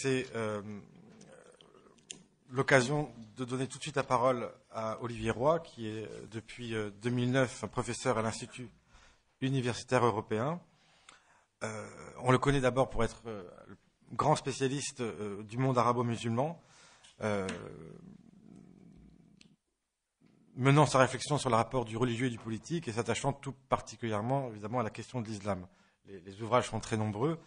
c'est euh, l'occasion de donner tout de suite la parole à Olivier Roy, qui est euh, depuis 2009 euh, professeur à l'Institut universitaire européen. on le connaît d'abord pour être le grand spécialiste du monde arabo-musulman, menant sa réflexion sur le rapport du religieux et du politique et s'attachant tout particulièrement évidemment à la question de l'islam. les, ouvrages sont très nombreux.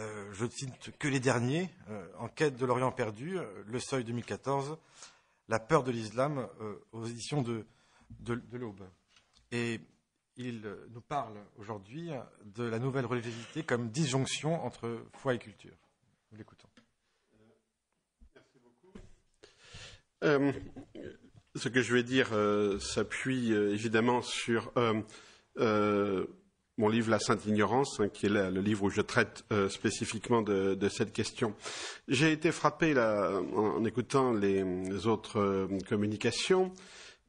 Euh, je ne cite que les derniers. Euh, Enquête de l'Orient perdu, euh, Le Seuil 2014, La peur de l'islam aux éditions de, de, l'Aube. Et il nous parle aujourd'hui de la nouvelle religiosité comme disjonction entre foi et culture. Nous l'écoutons. Merci beaucoup. ce que je vais dire s'appuie évidemment sur mon livre La Sainte Ignorance, hein, qui est le livre où je traite euh, spécifiquement de, cette question. J'ai été frappé en, écoutant les, autres euh, communications.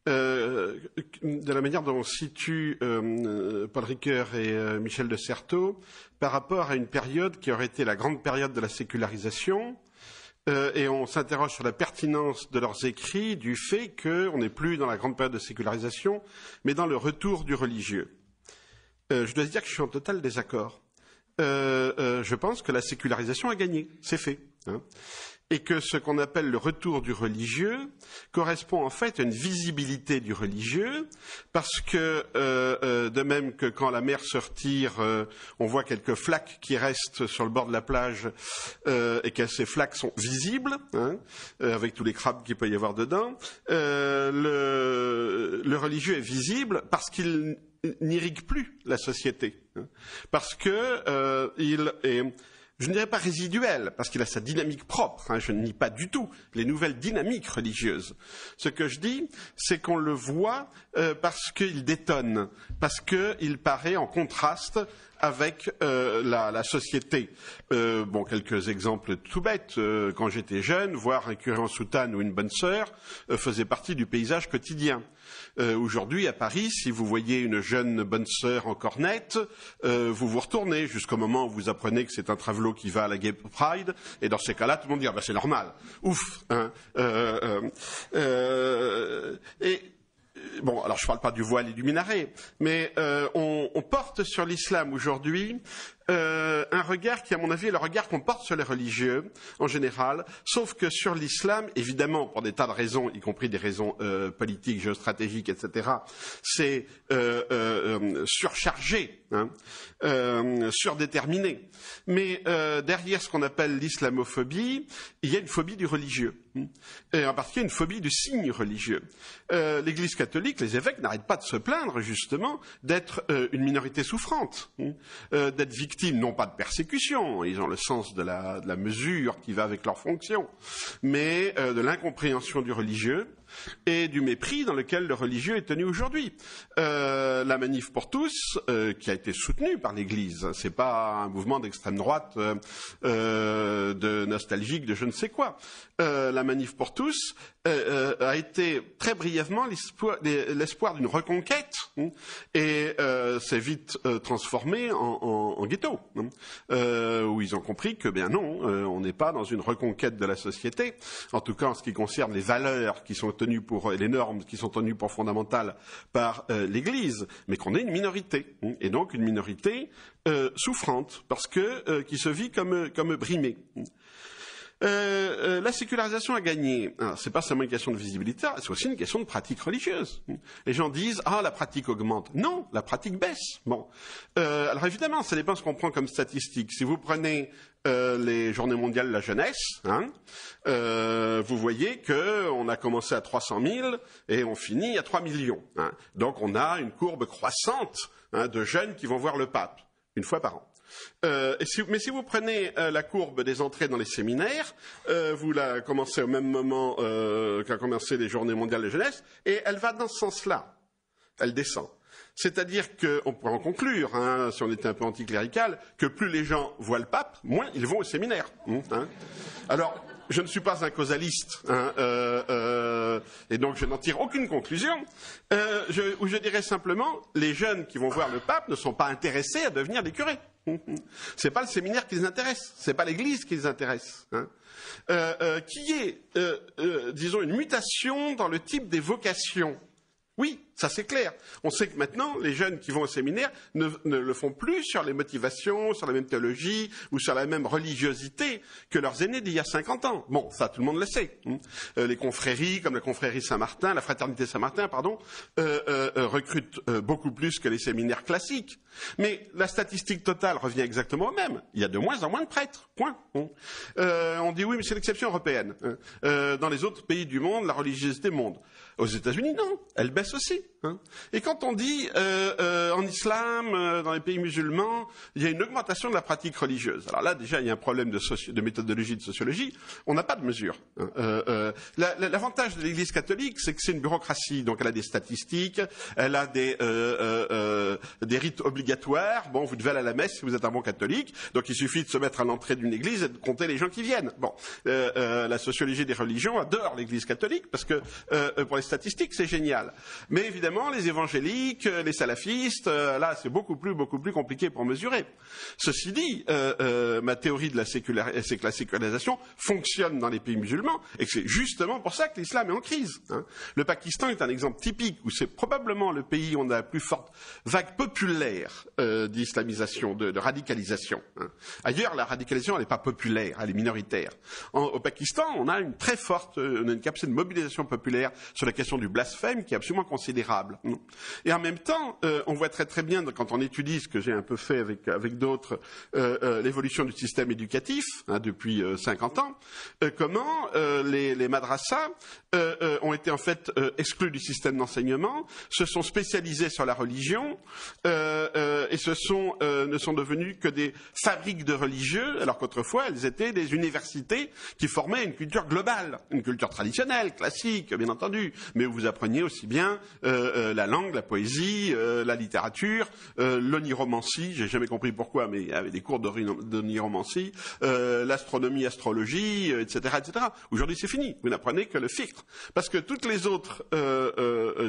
Euh, de la manière dont on situe Paul Ricoeur et Michel de Certeau par rapport à une période qui aurait été la grande période de la sécularisation, et on s'interroge sur la pertinence de leurs écrits du fait qu'on n'est plus dans la grande période de sécularisation, mais dans le retour du religieux. Euh, je dois dire que je suis en total désaccord. Euh, euh, je pense que la sécularisation a gagné, c'est fait. Hein. et que ce qu'on appelle le retour du religieux correspond en fait à une visibilité du religieux, parce que de même que quand la mer se retire, on voit quelques flaques qui restent sur le bord de la plage et que ces flaques sont visibles, hein, avec tous les crabes qu'il peut y avoir dedans, le, le religieux est visible parce qu'il n'irrigue plus la société, hein. parce que euh, il est, je ne dirais pas résiduel, parce qu'il a sa dynamique propre, hein, je ne nie pas du tout les nouvelles dynamiques religieuses. Ce que je dis, c'est qu'on le voit euh, parce qu'il détonne, parce qu'il paraît en contraste avec euh, la, société. bon, quelques exemples tout bêtes. quand j'étais jeune, voir un curé en soutane ou une bonne sœur faisait partie du paysage quotidien. Euh, aujourd'hui, à Paris, si vous voyez une jeune bonne sœur en cornette, euh, vous vous retournez jusqu'au moment où vous apprenez que c'est un travelot qui va à la Gay Pride, et dans ces cas-là, tout le monde dit ah ben, c'est normal, ouf. Hein. Euh, bon, alors je ne parle pas du voile et du minaret, mais on, porte sur l'islam aujourd'hui euh, un regard qui, à mon avis, est le regard qu'on porte sur les religieux en général, sauf que sur l'islam, évidemment, pour des tas de raisons, y compris des raisons euh, politiques, géostratégiques, etc., c'est euh, surchargé, hein, surdéterminé. Mais derrière ce qu'on appelle l'islamophobie, il y a une phobie du religieux. Et en particulier une phobie du signe religieux. L'Église catholique, les évêques n'arrêtent pas de se plaindre justement d'être une minorité souffrante, hein, d'être victime ils n'ont pas de persécution, ils ont le sens de la, mesure qui va avec leur fonction, mais euh, de l'incompréhension du religieux, et du mépris dans lequel le religieux est tenu aujourd'hui. Euh, la manif pour tous, euh, qui a été soutenue par l'Église, hein, c'est pas un mouvement d'extrême droite euh, de nostalgique de je ne sais quoi. la manif pour tous a été très brièvement l'espoir d'une reconquête hein, et s'est vite transformé en, ghetto, hein. où ils ont compris que bien non, on n'est pas dans une reconquête de la société, en tout cas en ce qui concerne les valeurs qui sont tenues pour les normes qui sont tenues pour fondamentales par euh, l'Église, mais qu'on est une minorité hein, et donc une minorité euh, souffrante parce que euh, qui se vit comme, comme brimée. Hein. Euh, euh, la sécularisation a gagné. ce c'est pas seulement une question de visibilité, c'est aussi une question de pratique religieuse. Les gens disent ah la pratique augmente. Non, la pratique baisse. Bon, euh, alors évidemment, ça dépend de ce qu'on prend comme statistique. Si vous prenez les Journées mondiales de la jeunesse, hein, vous voyez que on a commencé à 300 000 et on finit à 3 millions. Hein. Donc on a une courbe croissante hein, de jeunes qui vont voir le pape une fois par an. Euh, mais si vous prenez euh, la courbe des entrées dans les séminaires, euh, vous la commencez au même moment qu'a commencé les Journées mondiales de jeunesse, et elle va dans ce sens-là. Elle descend. C'est-à-dire qu'on pourrait en conclure, hein, si on était un peu anticlérical, que plus les gens voient le pape, moins ils vont au séminaire. Hein. Alors, je ne suis pas un causaliste, hein, et donc je n'en tire aucune conclusion, où je dirais simplement, les jeunes qui vont voir le pape ne sont pas intéressés à devenir des curés. C'est pas le séminaire qui les intéresse, c'est pas l'Église qui les intéresse. Hein. Euh, euh, qui est, euh, disons, une mutation dans le type des vocations. Oui, ça c'est clair. On sait que maintenant, les jeunes qui vont au séminaire ne, le font plus sur les motivations, sur la même théologie ou sur la même religiosité que leurs aînés d'il y a 50 ans. Bon, ça tout le monde le sait. Hein. Euh, les confréries, comme la confrérie Saint-Martin, la fraternité Saint-Martin, pardon, euh, euh, recrutent beaucoup plus que les séminaires classiques. Mais la statistique totale revient exactement au même. Il y a de moins en moins de prêtres. Point. Hein. on dit oui, mais c'est l'exception européenne. Hein. dans les autres pays du monde, la religiosité monte. Aux États-Unis, non, elle baisse aussi. Hein. Et quand on dit euh, euh en islam, euh, dans les pays musulmans, il y a une augmentation de la pratique religieuse. Alors là, déjà, il y a un problème de, de méthodologie, de sociologie. On n'a pas de mesure. Hein. Euh, l'avantage de l'Église catholique, c'est que c'est une bureaucratie. Donc elle a des statistiques, elle a des, des rites obligatoires. Bon, vous devez aller à la messe si vous êtes un bon catholique. Donc il suffit de se mettre à l'entrée d'une église et de compter les gens qui viennent. Bon, la sociologie des religions adore l'Église catholique parce que pour les statistiques, c'est génial. Mais évidemment, les évangéliques, euh, les salafistes, euh, là, c'est beaucoup plus, beaucoup plus compliqué pour mesurer. Ceci dit, euh, ma théorie de la sécularisation, c'est que la sécularisation fonctionne dans les pays musulmans et que c'est justement pour ça que l'islam est en crise. Hein. Le Pakistan est un exemple typique où c'est probablement le pays où on a la plus forte vague populaire d'islamisation, de, radicalisation. Hein. Ailleurs, la radicalisation, elle n'est pas populaire, elle est minoritaire. au Pakistan, on a une très forte, on a une capacité de mobilisation populaire sur la du blasphème qui est absolument considérable. Et en même temps, euh, on voit très très bien quand on étudie ce que j'ai un peu fait avec, avec d'autres, euh, euh, l'évolution du système éducatif hein, depuis 50 ans, comment les, madrassas ont été en fait exclus du système d'enseignement, se sont spécialisés sur la religion et ne sont devenus que des fabriques de religieux, alors qu'autrefois elles étaient des universités qui formaient une culture globale, une culture traditionnelle, classique, bien entendu, mais vous appreniez aussi bien euh, euh, la langue, la poésie, euh, la littérature, euh, l'oniromancie, j'ai jamais compris pourquoi, mais il y avait des cours d'oniromancie, euh, l'astronomie, astrologie, etc., etc. Aujourd'hui, c'est fini. Vous n'apprenez que le filtre. Parce que toutes les autres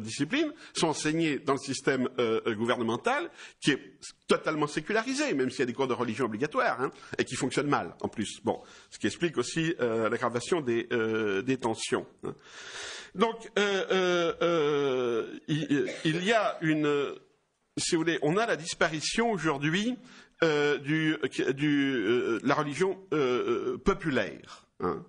disciplines sont enseignées dans le système gouvernemental qui est totalement sécularisé, même s'il y a des cours de religion obligatoires, hein, et qui fonctionne mal en plus. Bon, ce qui explique aussi euh, l'aggravation des, euh, des tensions. Hein. Donc, euh, euh, euh, il, y a une, si vous voulez, on a la disparition aujourd'hui du, de la religion populaire. Hein.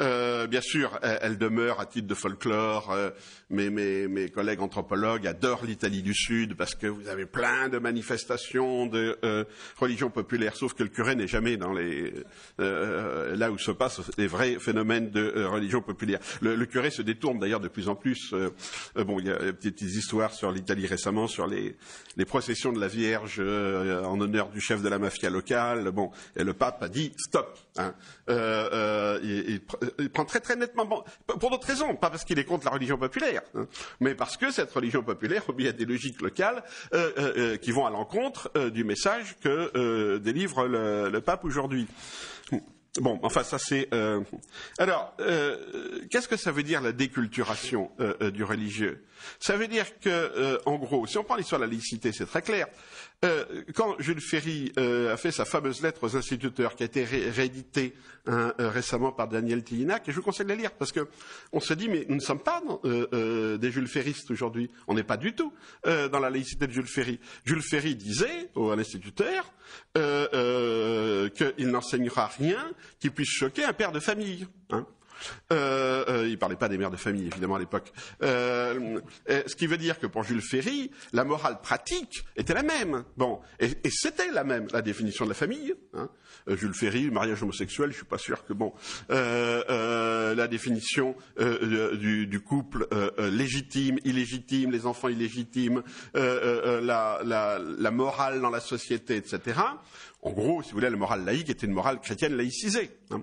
Euh, bien sûr, elle, demeure à titre de folklore. Euh, mais mes, mes, collègues anthropologues adorent l'Italie du Sud parce que vous avez plein de manifestations de euh, religion populaire, sauf que le curé n'est jamais dans les euh, là où se passent les vrais phénomènes de religion populaire. Le, curé se détourne d'ailleurs de plus en plus. bon, il y a des petites histoires sur l'Italie récemment, sur les, les processions de la Vierge en honneur du chef de la mafia locale. Bon, et le pape a dit stop. Hein il prend très très nettement, pour d'autres raisons, pas parce qu'il est contre la religion populaire, hein, mais parce que cette religion populaire y à des logiques locales euh, euh, euh, qui vont à l'encontre du message que délivre le, pape aujourd'hui. Bon, enfin ça c'est. Alors, qu'est-ce que ça veut dire la déculturation du religieux Ça veut dire que, en gros, si on prend l'histoire de la laïcité, c'est très clair. Euh, quand Jules Ferry euh, a fait sa fameuse lettre aux instituteurs, qui a été rééditée hein, euh, récemment par Daniel Tillinac, et je vous conseille de la lire, parce que on se dit, mais nous ne sommes pas des Jules Ferristes aujourd'hui, on n'est pas du tout dans la laïcité de Jules Ferry. Jules Ferry disait aux instituteurs qu'il n'enseignera rien qui puisse choquer un père de famille. Hein. Euh, euh, il ne parlait pas des mères de famille, évidemment, à l'époque. Euh, ce qui veut dire que pour Jules Ferry, la morale pratique était la même. Bon, et, c'était la même, la définition de la famille. Hein. Euh, Jules Ferry, mariage homosexuel, je suis pas sûr que bon, euh, la définition du, couple légitime, illégitime, les enfants illégitimes, la, morale dans la société, etc. En gros, si vous voulez, la morale laïque était une morale chrétienne laïcisée. Hein.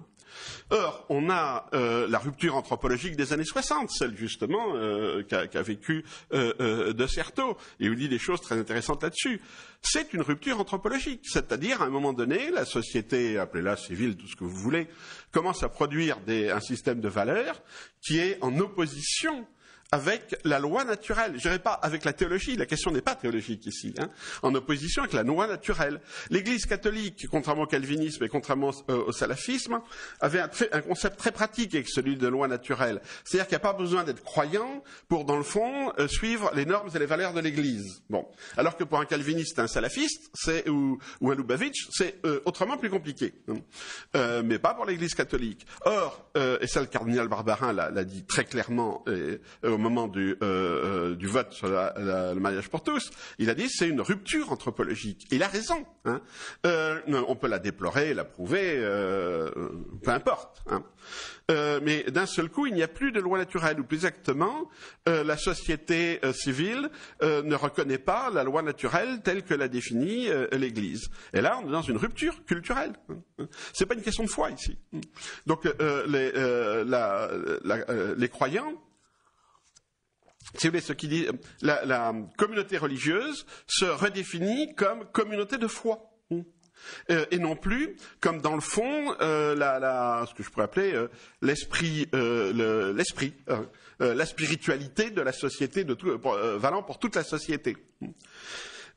Or, on a euh, la rupture anthropologique des années 60, celle justement euh, qu'a vécue vécu euh, De Certeau, et il dit des choses très intéressantes là-dessus. C'est une rupture anthropologique, c'est-à-dire à un moment donné, la société, appelez-la civile, tout ce que vous voulez, commence à produire un système de valeurs qui est en opposition avec la loi naturelle. Je dirais pas avec la théologie, la question n'est pas théologique ici, hein, en opposition avec la loi naturelle. L'Église catholique, contrairement au calvinisme et contrairement au euh, salafisme, avait un, concept très pratique avec celui de loi naturelle. C'est-à-dire qu'il n'y a pas besoin d'être croyant pour, dans le fond, euh, suivre les normes et les valeurs de l'Église. Bon. Alors que pour un calviniste, un salafiste, c'est, ou, ou, un Lubavitch, c'est euh, autrement plus compliqué. Hum. mais pas pour l'Église catholique. Or, et ça le cardinal Barbarin l'a dit très clairement, au moment du, euh, euh, vote sur le mariage pour tous, il a dit c'est une rupture anthropologique. il a raison. Hein. Euh, on peut la déplorer, l'approuver, euh, peu importe. Hein. mais d'un seul coup, il n'y a plus de loi naturelle, ou plus exactement, la société civile ne reconnaît pas la loi naturelle telle que l'a définie l'Église. Et là, on est dans une rupture culturelle. Hein. C'est pas une question de foi ici. Donc les, les croyants si ce qui dit, la, communauté religieuse se redéfinit comme communauté de foi. Hmm. Euh, et non plus comme dans le fond euh, ce que je pourrais appeler euh, l'esprit la spiritualité de la société de valant pour toute la société. Hmm.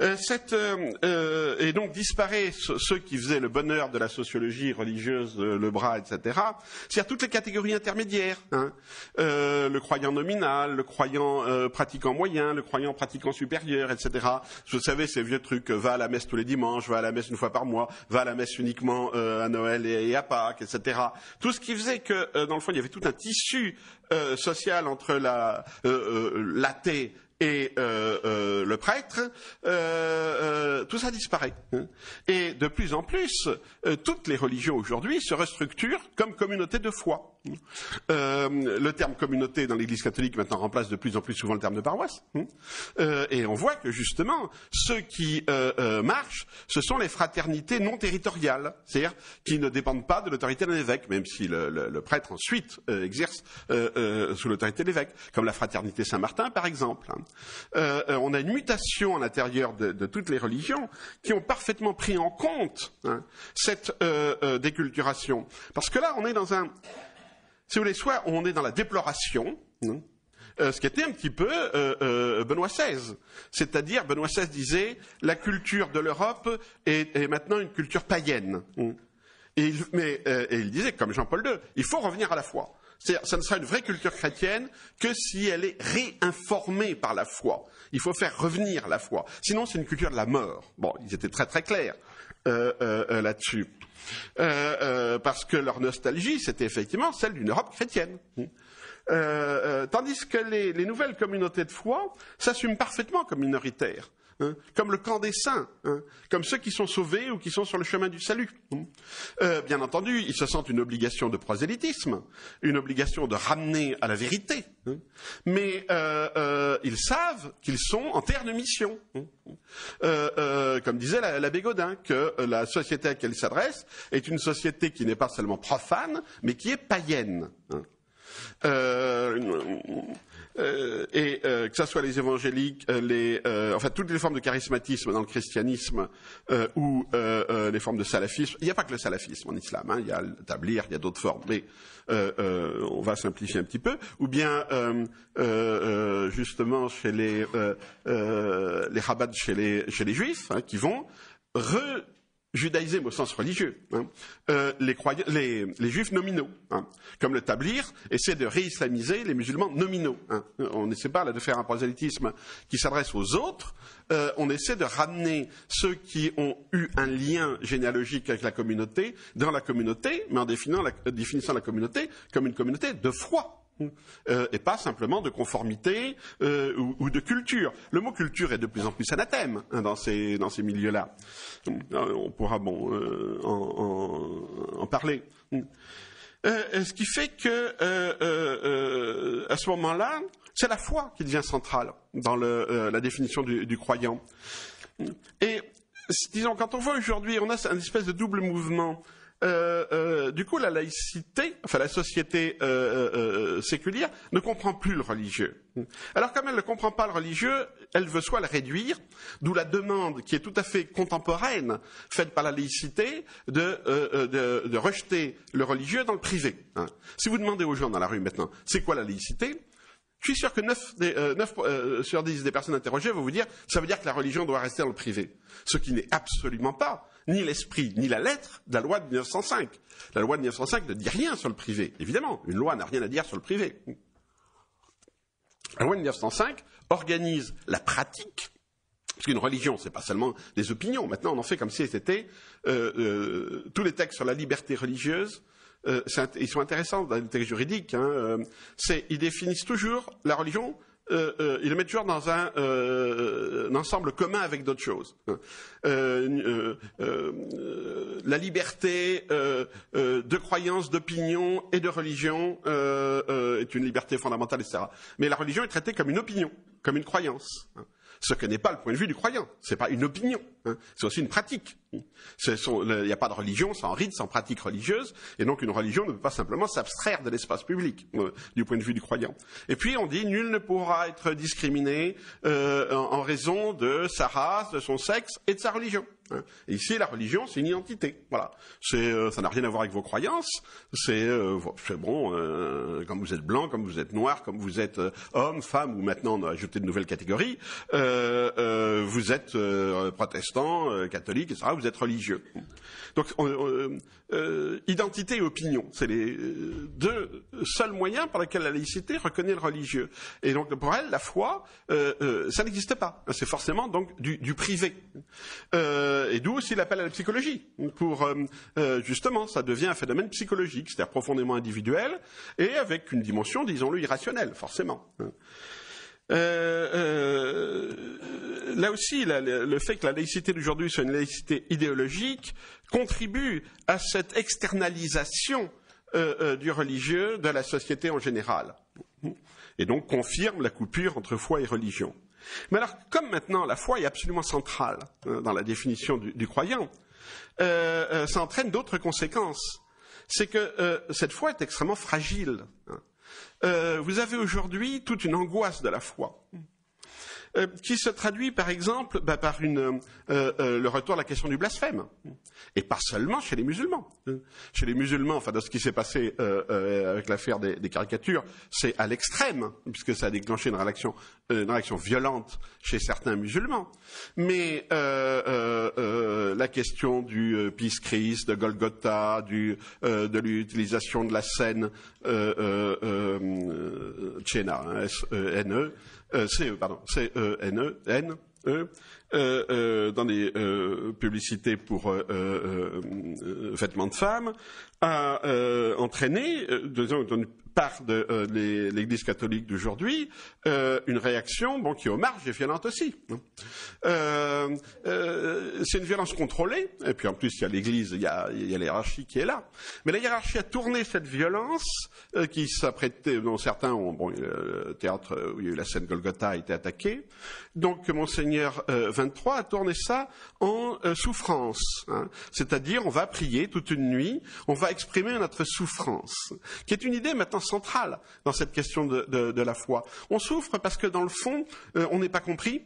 Euh, euh, euh, et donc disparaît ceux qui faisaient le bonheur de la sociologie religieuse, le bras, etc. cest à toutes les catégories intermédiaires. Hein. le croyant nominal, le croyant pratiquant moyen, le croyant pratiquant supérieur, etc. Vous savez, ces vieux trucs, va à la messe tous les dimanches, va à la messe une fois par mois, va à la messe uniquement à Noël et, à Pâques, etc. Tout ce qui faisait que, dans le fond, il y avait tout un tissu social entre la, l'athée et euh, euh, le prêtre, euh, tout ça disparaît. Hein. Et de plus en plus, toutes les religions aujourd'hui se restructurent comme communautés de foi. Euh, le terme communauté dans l'Église catholique maintenant remplace de plus en plus souvent le terme de paroisse. Hein. Euh, et on voit que justement, ceux qui euh, marchent, ce sont les fraternités non territoriales, c'est-à-dire qui ne dépendent pas de l'autorité d'un évêque, même si le, prêtre ensuite exerce sous l'autorité de l'évêque, comme la fraternité Saint-Martin par exemple. Hein. on a une mutation à l'intérieur de, toutes les religions qui ont parfaitement pris en compte hein, cette déculturation. Parce que là, on est dans un si vous voulez, soit on est dans la déploration, hein, euh, ce qui était un petit peu euh, euh, Benoît XVI. C'est-à-dire, Benoît XVI disait, la culture de l'Europe est, maintenant une culture païenne. Hein. Et, il, mais, il disait, comme Jean-Paul II, il faut revenir à la foi. cest ça ne sera une vraie culture chrétienne que si elle est réinformée par la foi. Il faut faire revenir la foi. Sinon, c'est une culture de la mort. Bon, ils étaient très très clairs. Euh, euh, euh, là-dessus. parce que leur nostalgie, c'était effectivement celle d'une Europe chrétienne. Hmm. tandis que les, les nouvelles communautés de foi s'assument parfaitement comme minoritaires. Hein, comme le camp des saints, hein, comme ceux qui sont sauvés ou qui sont sur le chemin du salut. Hum. Euh, bien entendu, ils se sentent une obligation de prosélytisme, une obligation de ramener à la vérité, hein. mais euh, euh, ils savent qu'ils sont en terre de mission. Hum. comme disait l'abbé Godin, que la société à laquelle ils s'adressent est une société qui n'est pas seulement profane, mais qui est païenne. Euh, euh, et euh, que ce soit les évangéliques, euh, les, enfin toutes les formes de charismatisme dans le christianisme ou les formes de salafisme, il n'y a pas que le salafisme en islam, hein. il y a le il y a d'autres formes, mais on va simplifier un petit peu, ou bien justement chez les, les rabbats chez les, chez les juifs, hein, qui vont re judaïsme au sens religieux, hein, euh, les, les, juifs nominaux, hein, comme le tablir, essaie de réislamiser les musulmans nominaux. Hein. On n'essaie pas là, de faire un prosélytisme qui s'adresse aux autres, euh, on essaie de ramener ceux qui ont eu un lien généalogique avec la communauté dans la communauté, mais en définissant la, définissant la communauté comme une communauté de foi. Euh, et pas simplement de conformité euh, ou, de culture. Le mot culture est de plus en plus anathème hein, dans ces, dans ces milieux-là. Euh, on pourra bon, en, parler. ce qui fait que à ce moment-là, c'est la foi qui devient centrale dans la définition du, du croyant. Et disons, quand on voit aujourd'hui, on a une espèce de double mouvement euh, euh, du coup, la laïcité, enfin la société euh, euh, séculière, ne comprend plus le religieux. Alors comme elle ne comprend pas le religieux, elle veut soit le réduire, d'où la demande qui est tout à fait contemporaine, faite par la laïcité, de, de, rejeter le religieux dans le privé. Hein. Si vous demandez aux gens dans la rue maintenant, c'est quoi la laïcité je suis sûr que 9, des, 9 sur dix des personnes interrogées vont vous dire ça veut dire que la religion doit rester dans le privé. Ce qui n'est absolument pas ni l'esprit, ni la lettre de la loi de 1905. La loi de 1905 ne dit rien sur le privé, évidemment. Une loi n'a rien à dire sur le privé. La loi de 1905 organise la pratique, parce qu'une religion, n'est pas seulement des opinions. Maintenant, on en fait comme si c'était euh, euh, tous les textes sur la liberté religieuse. Euh, ils sont intéressants dans les textes juridique. Hein, ils définissent toujours la religion euh, euh, il le met toujours dans un, euh, un ensemble commun avec d'autres choses. la liberté de croyance, d'opinion et de religion est une liberté fondamentale, etc. Mais la religion est traitée comme une opinion, comme une croyance ce que n'est pas le point de vue du croyant. Ce n'est pas une opinion, hein. c'est aussi une pratique. Il n'y a pas de religion sans rite, sans pratique religieuse, et donc une religion ne peut pas simplement s'abstraire de l'espace public euh, du point de vue du croyant. Et puis on dit nul ne pourra être discriminé euh, en, raison de sa race, de son sexe et de sa religion. Et euh, ici, la religion, c'est une identité. Voilà. Euh, ça n'a rien à voir avec vos croyances. Euh, c'est bon, euh, comme vous êtes blanc, comme vous êtes noir, comme vous êtes homme, femme, ou maintenant on a ajouté de nouvelles catégories. vous êtes protestant, catholique, etc. Vous êtes religieux. Donc, identité et opinion, c'est les deux seuls moyens par lesquels la laïcité reconnaît le religieux. Et donc, pour elle, la foi, ça n'existe pas. C'est forcément donc du, du privé. Euh, euh, et d'où aussi l'appel à la psychologie. Pour euh, euh, justement, ça devient un phénomène psychologique, c'est-à-dire profondément individuel et avec une dimension, disons-le, irrationnelle, forcément. Hein. là aussi, le fait que la laïcité d'aujourd'hui soit une laïcité idéologique contribue à cette externalisation du religieux de la société en général, et donc confirme la coupure entre foi et religion. Mais alors, comme maintenant la foi est absolument centrale hein, dans la définition du, croyant, euh, euh, ça entraîne d'autres conséquences. C'est que euh, cette foi est extrêmement fragile. Hein. Euh, vous avez aujourd'hui toute une angoisse de la foi. Mm. Euh, qui se traduit par exemple bah, par euh, euh, le retour à la question du blasphème, et pas seulement chez les musulmans. Chez les musulmans, enfin, de ce qui s'est passé avec l'affaire des, caricatures, c'est à l'extrême, puisque ça a déclenché une réaction, violente chez certains musulmans. Mais la question du Peace Christ, de Golgotha, de l'utilisation de la scène euh, hein, S-E-N-E, n e euh, euh, pardon, C-E-N-E, e N, E, euh, euh dans les euh, publicités pour vêtements de femmes, a entraîné, dans une de, euh, l'Église catholique d'aujourd'hui, euh, une réaction bon, qui est marge marge et violente aussi. Hein. Euh, c'est une violence contrôlée, et puis en plus il y a l'Église, il y a, qui est là. Mais la hiérarchie a tourné cette violence qui s'apprêtait, dont certains ont, bon, le théâtre où il y a eu la scène Golgotha a été attaqué. Donc Monseigneur 23 a tourné ça en souffrance, hein. c'est-à-dire on va prier toute une nuit, on va exprimer notre souffrance, qui est une idée maintenant centrale dans cette question de, la foi. On souffre parce que dans le fond, euh, on n'est pas compris.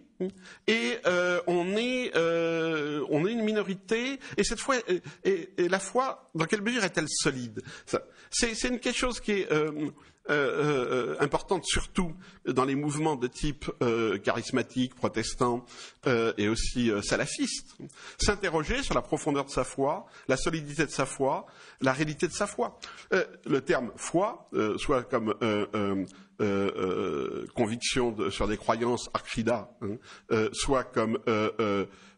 Et euh, on, est, euh, on est une minorité. Et cette foi, et, la foi, dans quelle mesure est-elle solide C'est une quelque chose qui est, euh, euh, importante, surtout dans les mouvements de type euh, charismatique, protestant et aussi salafiste. S'interroger sur la profondeur de sa foi, la solidité de sa foi, la réalité de sa foi. le terme foi, soit comme conviction sur des croyances archida, hein, soit comme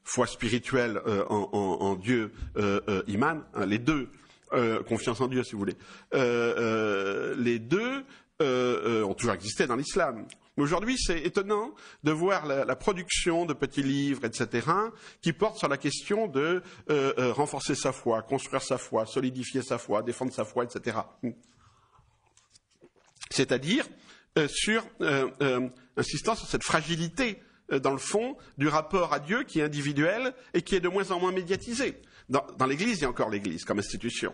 foi spirituelle en, Dieu, iman, hein, les deux euh, confiance en Dieu si vous voulez, euh, euh, les deux ont toujours existé dans l'islam. Mais aujourd'hui, c'est étonnant de voir la, production de petits livres, etc., qui portent sur la question de renforcer sa foi, construire sa foi, solidifier sa foi, défendre sa foi, etc. C'est-à-dire sur insistant sur cette fragilité dans le fond, du rapport à Dieu qui est individuel et qui est de moins en moins médiatisé. Dans, l'Église, il y a encore l'Église comme institution.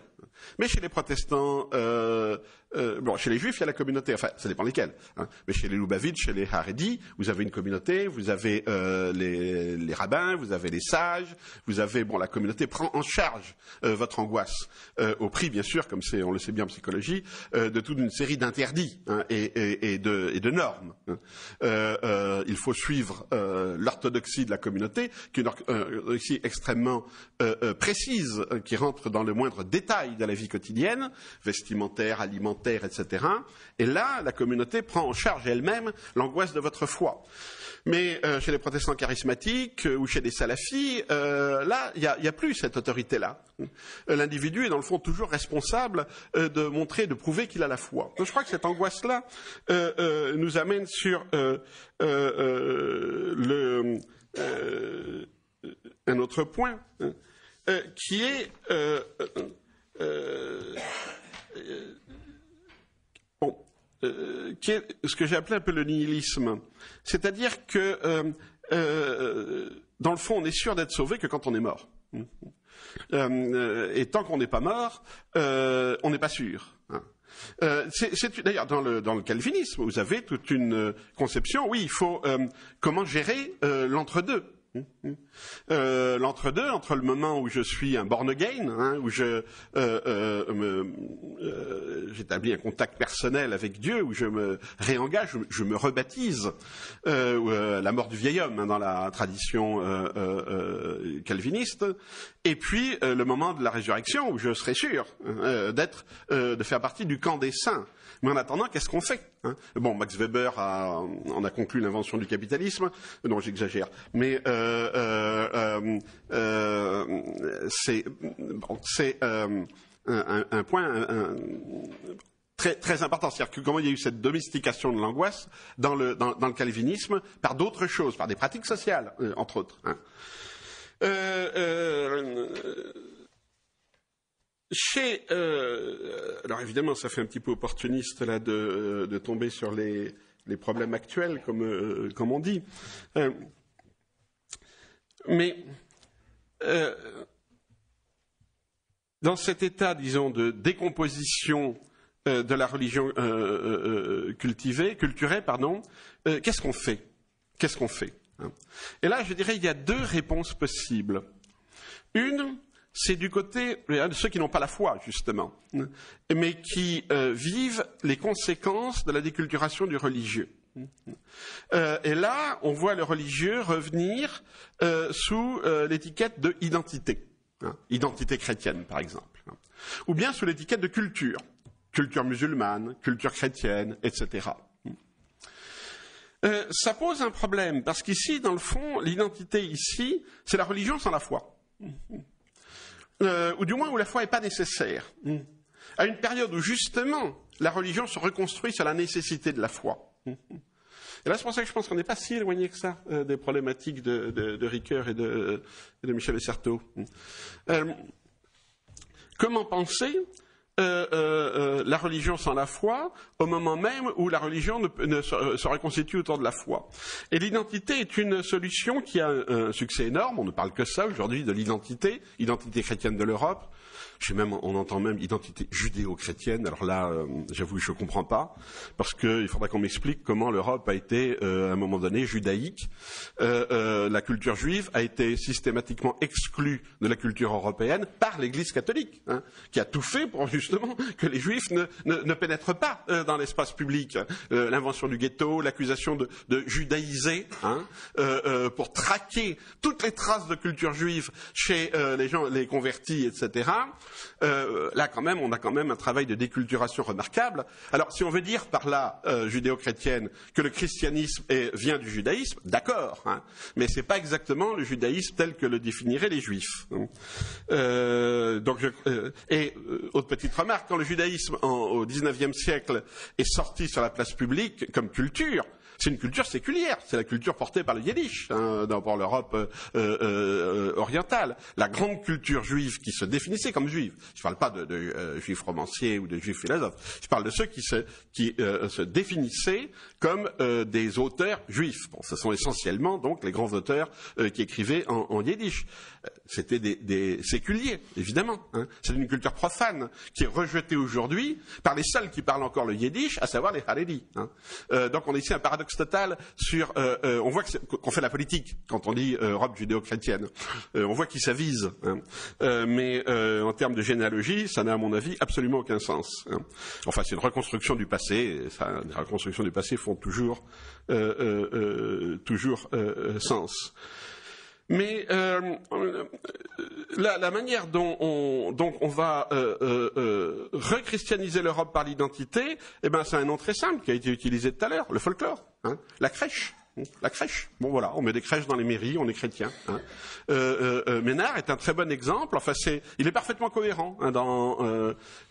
Mais chez les protestants, euh, euh, bon, chez les juifs, il y a la communauté, enfin, ça dépend lesquels. Hein. Mais chez les Lubavitch, chez les Haredi, vous avez une communauté, vous avez euh, les, rabbins, vous avez les sages, vous avez, bon, la communauté prend en charge votre angoisse, au prix, bien sûr, comme c'est, on le sait bien en psychologie, de toute une série d'interdits hein, et, de, et, de, normes. Hein. il faut suivre l'orthodoxie de la communauté, qui est une orthodoxie extrêmement précise, hein, qui rentre dans le moindre détail dans de la vie quotidienne, vestimentaire, alimentaire, etc. Et là, la communauté prend en charge elle-même l'angoisse de votre foi. Mais euh, chez les protestants charismatiques euh, ou chez les salafis, euh, là, il n'y a, plus cette autorité-là. L'individu est dans le fond toujours responsable de montrer, de prouver qu'il a la foi. Donc je crois que cette angoisse-là nous amène sur un autre point, hein, qui est euh, euh, euh, ce que j'ai appelé un peu le nihilisme. C'est-à-dire que, dans le fond, on est sûr d'être sauvé que quand on est mort. et tant qu'on n'est pas mort, on n'est pas sûr. Hein. d'ailleurs dans le, calvinisme, vous avez toute une conception. Oui, il faut comment gérer l'entre-deux. Euh, l'entre-deux, entre le moment où je suis un born again, hein, où je euh, euh, j'établis un contact personnel avec Dieu, où je me réengage, je, me rebaptise, la mort du vieil homme hein, dans la tradition calviniste, et puis le moment de la résurrection où je serai sûr hein, d'être, de faire partie du camp des saints. Mais en attendant, qu'est-ce qu'on fait hein Bon, Max Weber en a conclu l'invention du capitalisme. Non, j'exagère. Mais euh, euh, euh, euh c'est un, point très, très, important. C'est-à-dire que comment il y a eu cette domestication de l'angoisse dans le, le, calvinisme par d'autres choses, par des pratiques sociales, entre autres. Hein chez, euh, alors évidemment, ça fait un petit peu opportuniste là de, euh, tomber sur les, problèmes actuels, comme, euh, comme on dit. mais dans cet état, disons, de décomposition de la religion cultivée, culturée, pardon, qu'est-ce qu'on fait Qu'est-ce qu'on fait hein Et là, je dirais, il y a deux réponses possibles. Une, c'est du côté euh, de ceux qui n'ont pas la foi, justement, mais qui euh, vivent les conséquences de la déculturation du religieux. Euh, et là, on voit le religieux revenir sous l'étiquette de identité, hein, identité chrétienne, par exemple, hein, ou bien sous l'étiquette de culture, culture musulmane, culture chrétienne, etc. ça pose un problème parce qu'ici, dans le fond, l'identité ici, c'est la religion sans la foi. Euh, ou du moins où la foi n'est pas nécessaire, mm. à une période où justement la religion se reconstruit sur la nécessité de la foi. Mm. Et là, c'est pour ça que je pense qu'on n'est pas si éloigné que ça euh, des problématiques de, de, Ricoeur et de, Michel Esserteau. Mm. Euh, comment penser euh, euh, euh, la religion sans la foi au moment même où la religion ne, se, reconstitue autour de la foi. Et l'identité est une solution qui a un, succès énorme. On ne parle que ça aujourd'hui de l'identité, identité chrétienne de l'Europe, même, on entend même identité judéo-chrétienne. Alors là, euh, j'avoue, je ne comprends pas, parce qu'il faudra qu'on m'explique comment l'Europe a été, euh, à un moment donné, judaïque. Euh, la culture juive a été systématiquement exclue de la culture européenne par l'Église catholique, hein, qui a tout fait pour justement que les Juifs ne, pénètrent pas dans l'espace public. L'invention du ghetto, l'accusation de, de, judaïser, hein, pour traquer toutes les traces de culture juive chez les gens, les convertis, etc. Euh, là, quand même, on a quand même un travail de déculturation remarquable. Alors, si on veut dire par là, euh, judéo-chrétienne, que le christianisme est, vient du judaïsme, d'accord, hein, mais ce n'est pas exactement le judaïsme tel que le définiraient les juifs. Hein. Euh, donc, et autre petite remarque, quand le judaïsme au XIXe siècle est sorti sur la place publique comme culture, c'est une culture séculière. C'est la culture portée par le yiddish hein, dans, l'Europe euh, euh, euh, orientale. La grande culture juive qui se définissait comme juive. Je ne parle pas de, juifs romanciers ou de juifs philosophes. Je parle de ceux qui se, définissaient comme des auteurs juifs. ce sont essentiellement donc les grands auteurs qui écrivaient en, en yiddish c'était des, des, séculiers, évidemment. Hein. C'est une culture profane qui est rejetée aujourd'hui par les seuls qui parlent encore le yiddish, à savoir les Haredi. Hein. Euh, donc on a ici un paradoxe total sur... Euh, euh, on voit qu'on fait la politique quand on dit Europe judéo-chrétienne. on voit qu'ils s'avise. Hein. mais en termes de généalogie, ça n'a à mon avis absolument aucun sens. Hein. Enfin, c'est une reconstruction du passé. ça, les reconstructions du passé font toujours, toujours sens. Mais euh, euh, la, manière dont on, va euh, euh l'Europe par l'identité, eh ben c'est un nom très simple qui a été utilisé tout à l'heure, le folklore, hein, la crèche. Hein, la crèche. Bon voilà, on met des crèches dans les mairies, on est chrétien. Hein. Ménard est un très bon exemple. Enfin, c'est, il est parfaitement cohérent dans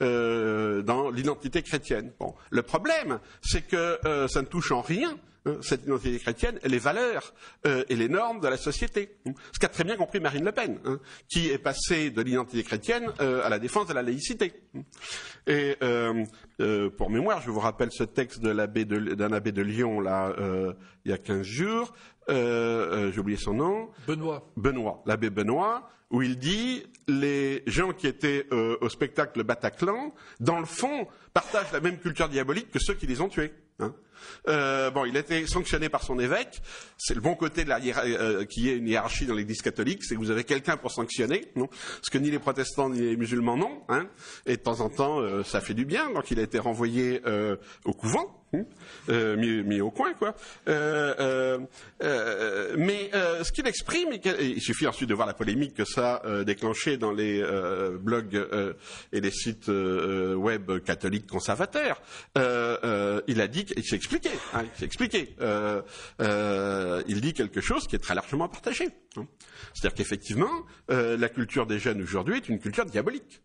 dans l'identité chrétienne. Bon, le problème, c'est que ça ne touche en rien euh, cette identité chrétienne, les valeurs euh, et les normes de la société. Ce qu'a très bien compris Marine Le Pen, hein, qui est passée de l'identité chrétienne euh, à la défense de la laïcité. Et pour mémoire, je vous rappelle ce texte d'un abbé, de Lyon, là, il y a 15 jours, j'ai oublié son nom. Benoît. Benoît, l'abbé Benoît, où il dit les gens qui étaient au spectacle Bataclan, dans le fond, partagent la même culture diabolique que ceux qui les ont tués. Hein euh, bon, il a été sanctionné par son évêque. C'est le bon côté de la euh, ait qui est une hiérarchie dans l'Église catholique, c'est que vous avez quelqu'un pour sanctionner, non ce que ni les protestants ni les musulmans n'ont. Hein. et de temps en temps, euh, ça fait du bien. Donc il a été renvoyé au couvent. Hein, mis, au coin, quoi. mais ce qu'il exprime, et il suffit ensuite de voir la polémique que ça a déclenché dans les blogs et les sites web catholiques conservateurs, il a dit qu'il s'exprime expliqué. Hein, il expliqué. Euh, euh, il dit quelque chose qui est très largement partagé. Hein. C'est-à-dire qu'effectivement, euh, la culture des jeunes aujourd'hui est une culture diabolique.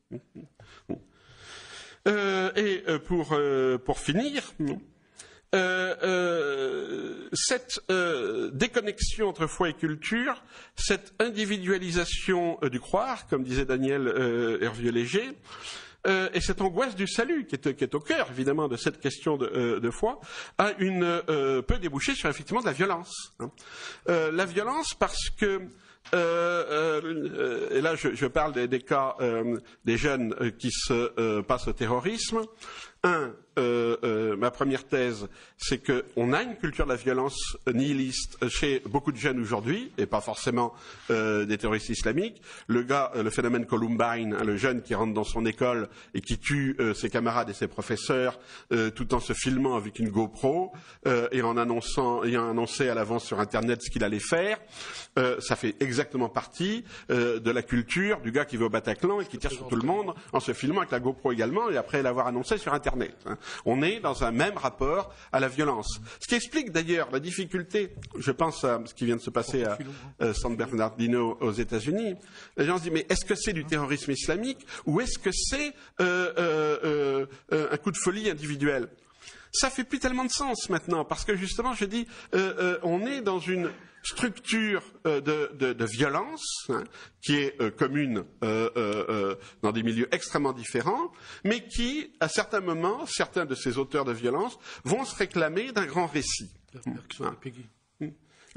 et pour, pour finir, cette déconnexion entre foi et culture, cette individualisation du croire, comme disait Daniel Hervieux-Léger, euh, et cette angoisse du salut, qui est, au cœur évidemment de cette question de, euh, foi, a une, euh, peut déboucher sur effectivement de la violence. Hein. la violence parce que et là je, parle des, cas des jeunes qui se passent au terrorisme. Un, euh, euh, ma première thèse, c'est qu'on a une culture de la violence nihiliste chez beaucoup de jeunes aujourd'hui, et pas forcément euh, des terroristes islamiques. Le gars, le phénomène Columbine, hein, le jeune qui rentre dans son école et qui tue ses camarades et ses professeurs, tout en se filmant avec une GoPro et en annonçant, ayant annoncé à l'avance sur Internet ce qu'il allait faire, ça fait exactement partie de la culture du gars qui va au Bataclan et qui tire sur tout le monde en se filmant avec la GoPro également et après l'avoir annoncé sur Internet. Hein. On est dans un même rapport à la violence. Ce qui explique d'ailleurs la difficulté, je pense à ce qui vient de se passer à euh, San Bernardino aux États-Unis. Les gens se disent mais est-ce que c'est du terrorisme islamique ou est-ce que c'est euh, euh, un coup de folie individuel ça fait plus tellement de sens maintenant parce que justement je dis on est dans une structure euh, de, violence hein, qui est euh, commune euh, dans des milieux extrêmement différents, mais qui, à certains moments, certains de ces auteurs de violence vont se réclamer d'un grand récit.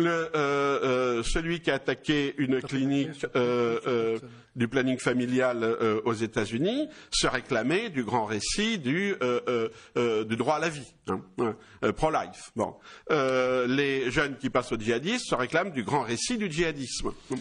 Euh, euh, celui qui a attaqué une clinique euh, du planning familial aux États-Unis se réclamait du grand récit du, droit à la vie, hein. pro-life. Bon. les jeunes qui passent au djihadisme se réclament du grand récit du djihadisme. Hein.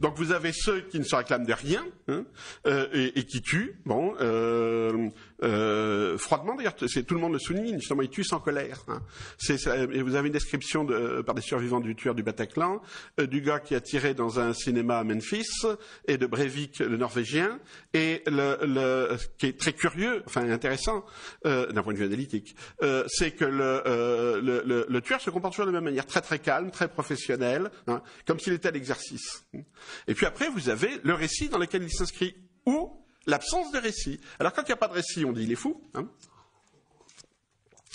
Donc vous avez ceux qui ne se réclament de rien hein, euh, et, et, qui tuent, bon, euh, euh froidement d'ailleurs, tout le monde le souligne, justement, ils tuent sans colère. Hein. et vous avez une description de, euh, par des survivants du tueur du Bataclan, du gars qui a tiré dans un cinéma à Memphis, et de Breivik, le Norvégien, et le, ce qui est très curieux, enfin intéressant, d'un point de vue analytique, c'est que le, le, le, tueur se comporte toujours de la même manière, très très calme, très professionnel, hein, comme s'il était à l'exercice. Hein. Et puis après, vous avez le récit dans lequel il s'inscrit ou l'absence de récit. Alors quand il n'y a pas de récit, on dit il est fou. Hein.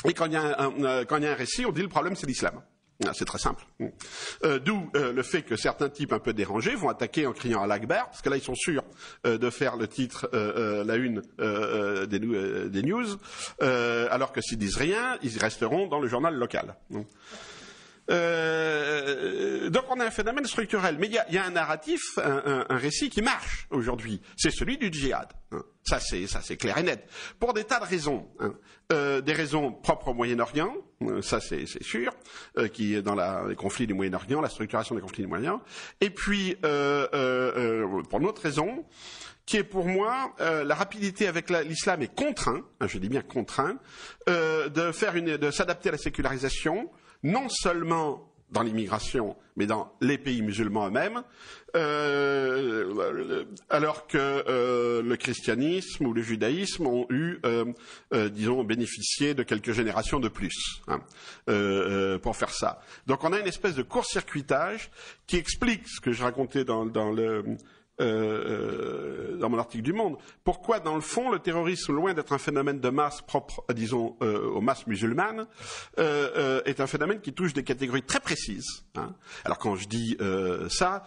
et euh, quand il, y a un, récit, on dit le problème c'est l'islam. Ah, c'est très simple. Euh, d'où euh, le fait que certains types un peu dérangés vont attaquer en criant à l'Akbar, parce que là ils sont sûrs de faire le titre, la une des, des, news, alors que s'ils disent rien, ils resteront dans le journal local. Euh, donc on a un phénomène structurel, mais il y, y a, un narratif, un, un, récit qui marche aujourd'hui. C'est celui du djihad. Hein. Ça c'est ça c'est clair et net. Pour des tas de raisons, hein. euh, des raisons propres au Moyen-Orient, euh, ça c'est sûr, euh, qui est dans la, les conflits du Moyen-Orient, la structuration des conflits du Moyen-Orient, et puis pour une autre raison qui est pour moi la rapidité avec l'islam est contraint, hein, je dis bien contraint, de faire une, de s'adapter à la sécularisation non seulement dans l'immigration, mais dans les pays musulmans eux-mêmes, euh, alors que euh, le christianisme ou le judaïsme ont eu, euh, euh disons, bénéficié de quelques générations de plus hein, pour faire ça. Donc on a une espèce de court-circuitage qui explique ce que je racontais dans le euh, euh, dans mon article du Monde. Pourquoi, dans le fond, le terrorisme, loin d'être un phénomène de masse propre, euh, disons, euh, aux masses musulmanes, est un phénomène qui touche des catégories très précises. Hein. Alors quand je dis ça,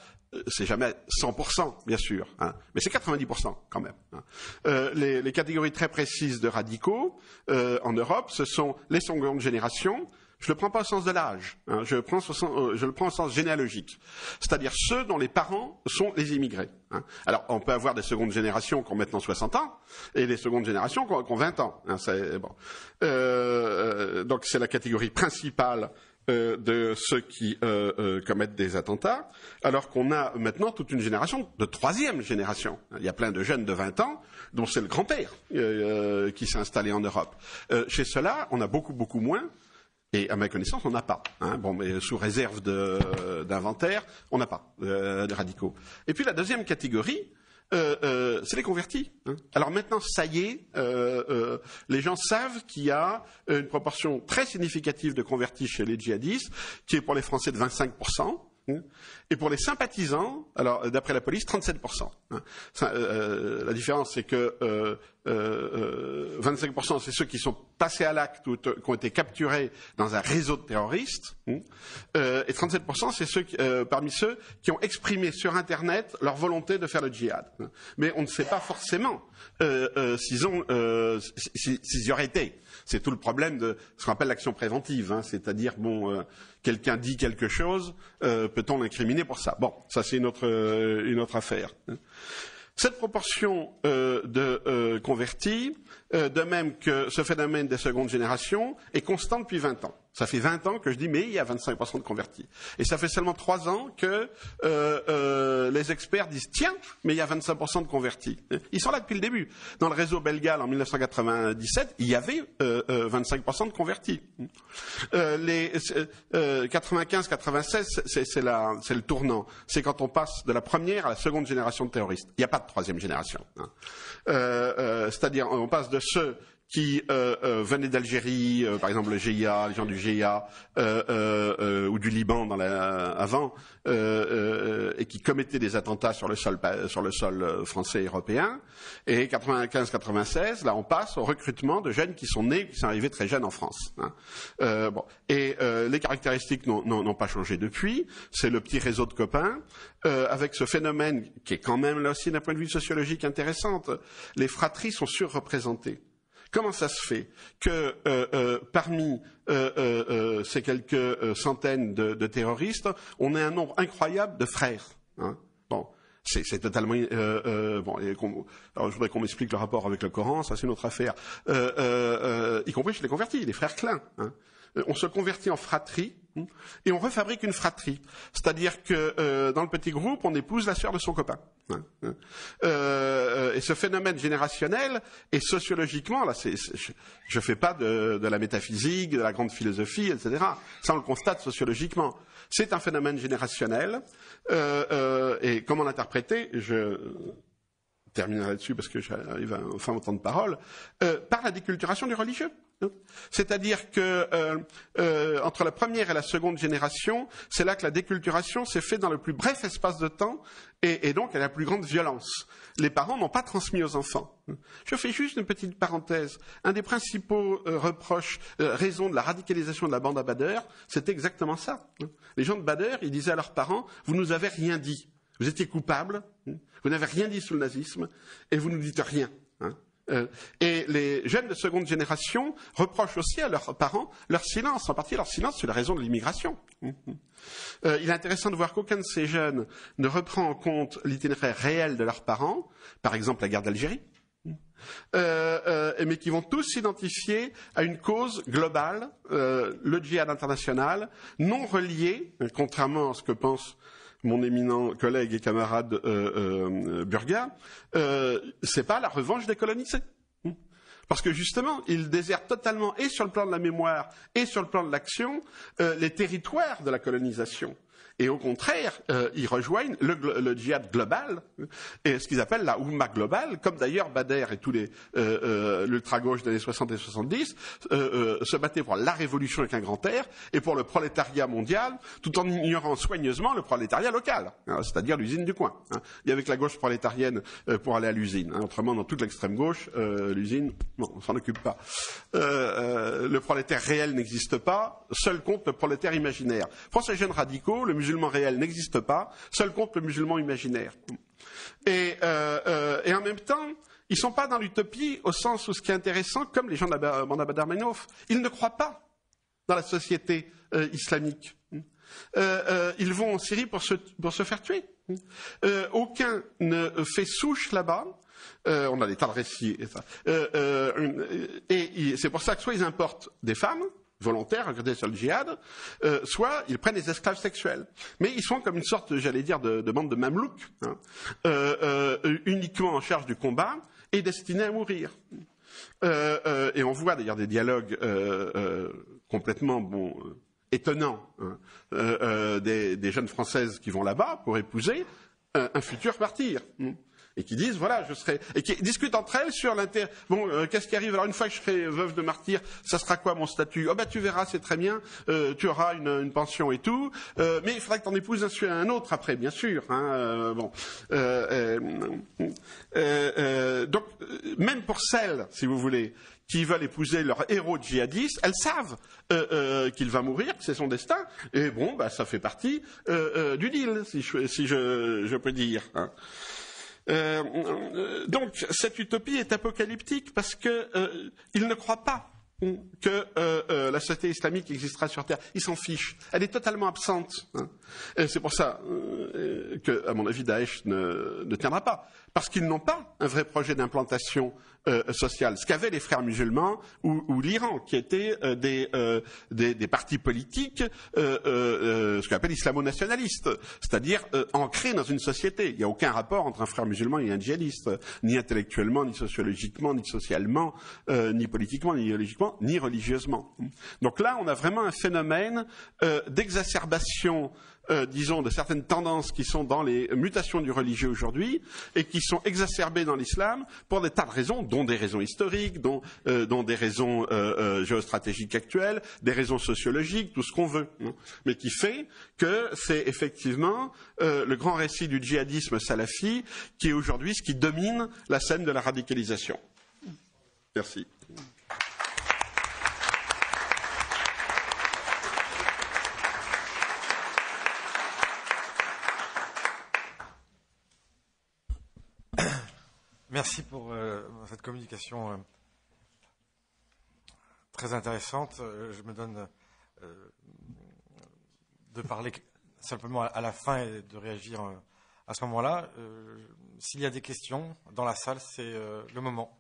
c'est jamais 100%, bien sûr, hein, mais c'est 90% quand même. Hein. les, catégories très précises de radicaux en Europe, ce sont les secondes générations, je le prends pas au sens de l'âge, hein. je, le prends au sens, euh, au sens généalogique, c'est-à-dire ceux dont les parents sont les immigrés. Hein. Alors, on peut avoir des secondes générations qui ont maintenant 60 ans et des secondes générations qui ont, qui 20 ans. Hein. Euh, euh, donc, c'est la catégorie principale de ceux qui commettent des attentats, alors qu'on a maintenant toute une génération de troisième génération. Il y a plein de jeunes de 20 ans dont c'est le grand-père qui s'est installé en Europe. chez ceux-là, on a beaucoup, beaucoup moins et à ma connaissance, on n'a pas. Hein. Bon, mais sous réserve d'inventaire, on n'a pas euh, de radicaux. Et puis la deuxième catégorie, euh, euh, c'est les convertis. Hein. Alors maintenant, ça y est, euh, euh, les gens savent qu'il y a une proportion très significative de convertis chez les djihadistes, qui est pour les Français de 25%. Et pour les sympathisants, alors d'après la police, 37%. Hein. Euh, euh, la différence, c'est que 25%, euh, c'est ceux qui sont passés à l'acte ou qui ont été capturés dans un réseau de terroristes. Hein. et 37%, c'est ceux parmi ceux qui ont exprimé sur Internet leur volonté de faire le djihad. Hein. Mais on ne sait pas forcément s'ils s'ils y auraient été. C'est tout le problème de ce qu'on appelle l'action préventive, hein. c'est-à-dire bon, euh, quelqu'un dit quelque chose, euh, peut-on l'incriminer pour ça Bon, ça c'est une autre euh, affaire. Hein. Cette proportion de convertis euh, de même que ce phénomène des secondes générations est constant depuis 20 ans. Ça fait 20 ans que je dis, mais il y a 25% de convertis. Et ça fait seulement 3 ans que euh, euh, les experts disent, tiens, mais il y a 25% de convertis. Ils sont là depuis le début. Dans le réseau Belgal, en 1997, il y avait 25% de convertis. les 95-96, c'est le tournant. C'est quand on passe de la première à la seconde génération de terroristes. Il n'y a pas de troisième génération. Hein. C'est-à-dire, on passe de de qui euh, euh, venaient d'Algérie, euh, par exemple le GIA, les gens du GIA euh, ou du Liban dans avant, et qui commettaient des attentats sur le sol, sur le sol français et européen. Et 95-96, là on passe au recrutement de jeunes qui sont nés, qui sont arrivés très jeunes en France. Hein. bon. Et les caractéristiques n'ont pas changé depuis. C'est le petit réseau de copains. avec ce phénomène qui est quand même là aussi d'un point de vue sociologique intéressant, les fratries sont surreprésentées. Comment ça se fait que euh, euh, parmi euh, ces quelques centaines de, terroristes, on ait un nombre incroyable de frères hein Bon, c'est totalement bon. alors je voudrais qu'on m'explique le rapport avec le Coran, ça c'est une autre affaire. y compris chez les convertis, les frères Klein. Hein. on se convertit en fratrie et on refabrique une fratrie. C'est-à-dire que euh, dans le petit groupe, on épouse la sœur de son copain. Hein, hein. Euh, et ce phénomène générationnel est sociologiquement, là, je ne fais pas de, la métaphysique, de la grande philosophie, etc. Ça, on le constate sociologiquement. C'est un phénomène générationnel. Euh, et comment l'interpréter Je terminerai là-dessus parce que j'arrive à enfin mon temps de parole. par la déculturation du religieux. C'est-à-dire que euh, euh, entre la première et la seconde génération, c'est là que la déculturation s'est faite dans le plus bref espace de temps et, donc à la plus grande violence. Les parents n'ont pas transmis aux enfants. Je fais juste une petite parenthèse. Un des principaux euh, reproches, raisons de la radicalisation de la bande à Bader, c'était exactement ça. Les gens de Bader, ils disaient à leurs parents "Vous nous avez rien dit. Vous étiez coupables. Vous n'avez rien dit sous le nazisme et vous ne dites rien." Euh, et les jeunes de seconde génération reprochent aussi à leurs parents leur silence, en partie leur silence sur la raison de l'immigration. Hum, hum. Euh, il est intéressant de voir qu'aucun de ces jeunes ne reprend en compte l'itinéraire réel de leurs parents, par exemple la guerre d'Algérie, hum, euh, mais qui vont tous s'identifier à une cause globale, le djihad international, non relié contrairement à ce que pensent mon éminent collègue et camarade euh, euh, Burga, euh, c'est pas la revanche des colonisés. Hmm. Parce que justement, ils désertent totalement, et sur le plan de la mémoire, et sur le plan de l'action, euh, les territoires de la colonisation. Et au contraire, euh, ils rejoignent le, djihad global et ce qu'ils appellent la Oumma globale, comme d'ailleurs Bader et tous les euh, euh l'ultra-gauche des années 60 et 70 euh, se battaient pour la révolution avec un grand R et pour le prolétariat mondial, tout en ignorant soigneusement le prolétariat local, hein, c'est-à-dire l'usine du coin. Hein. Et avec la gauche prolétarienne pour aller à l'usine. Hein. Autrement, dans toute l'extrême gauche, l'usine, non, on s'en occupe pas. le prolétaire réel n'existe pas, seul compte le prolétaire imaginaire. Français jeunes radicaux, le musulman le musulman réel n'existe pas, seul compte le musulman imaginaire. Et, euh, euh, en même temps, ils ne sont pas dans l'utopie au sens où ce qui est intéressant, comme les gens de la euh, ils ne croient pas dans la société islamique. ils vont en Syrie pour se, faire tuer. aucun ne fait souche là-bas. on a des tas de récits et et c'est pour ça que soit ils importent des femmes, volontaires, regardez sur le djihad, euh, soit ils prennent des esclaves sexuels. Mais ils sont comme une sorte, j'allais dire, de, bande de mamelouks, hein, euh, euh, uniquement en charge du combat et destinés à mourir. et on voit d'ailleurs des dialogues complètement bon, étonnants hein, des, jeunes Françaises qui vont là-bas pour épouser un futur martyr et qui disent voilà, je serai et qui discutent entre elles sur l'inter Bon, euh, qu'est-ce qui arrive Alors une fois que je serai veuve de martyr, ça sera quoi mon statut Oh bah tu verras, c'est très bien. Euh, tu auras une, pension et tout, euh, mais il faudra que t'en épouses un, autre après, bien sûr. Hein, bon, donc même pour celles, si vous voulez, qui veulent épouser leur héros djihadiste, elles savent qu'il va mourir, que c'est son destin, et bon, bah, ça fait partie du deal, si je, si je, je peux dire. Hein. Euh, euh, donc cette utopie est apocalyptique parce qu'ils euh, ne croient pas que la société islamique existera sur Terre. Ils s'en fichent. Elle est totalement absente. Hein. C'est pour ça que, à mon avis, Daesh ne, ne tiendra pas. Parce qu'ils n'ont pas un vrai projet d'implantation euh, social. Ce qu'avaient les frères musulmans ou, l'Iran, qui étaient euh, des, euh, des, des, partis politiques, ce qu'on appelle islamo-nationalistes, c'est-à-dire ancrés dans une société. Il n'y a aucun rapport entre un frère musulman et un djihadiste, ni intellectuellement, ni sociologiquement, ni socialement, ni politiquement, ni idéologiquement, ni religieusement. Donc là, on a vraiment un phénomène d'exacerbation euh, disons, de certaines tendances qui sont dans les mutations du religieux aujourd'hui et qui sont exacerbées dans l'islam pour des tas de raisons, dont des raisons historiques, dont, euh, dont des raisons euh, géostratégiques actuelles, des raisons sociologiques, tout ce qu'on veut, hein, mais qui fait que c'est effectivement le grand récit du djihadisme salafi qui est aujourd'hui ce qui domine la scène de la radicalisation. Merci. Merci pour euh, cette communication euh, très intéressante. Euh, je me donne de parler simplement à la fin et de réagir à ce moment-là. S'il y a des questions dans la salle, c'est le moment.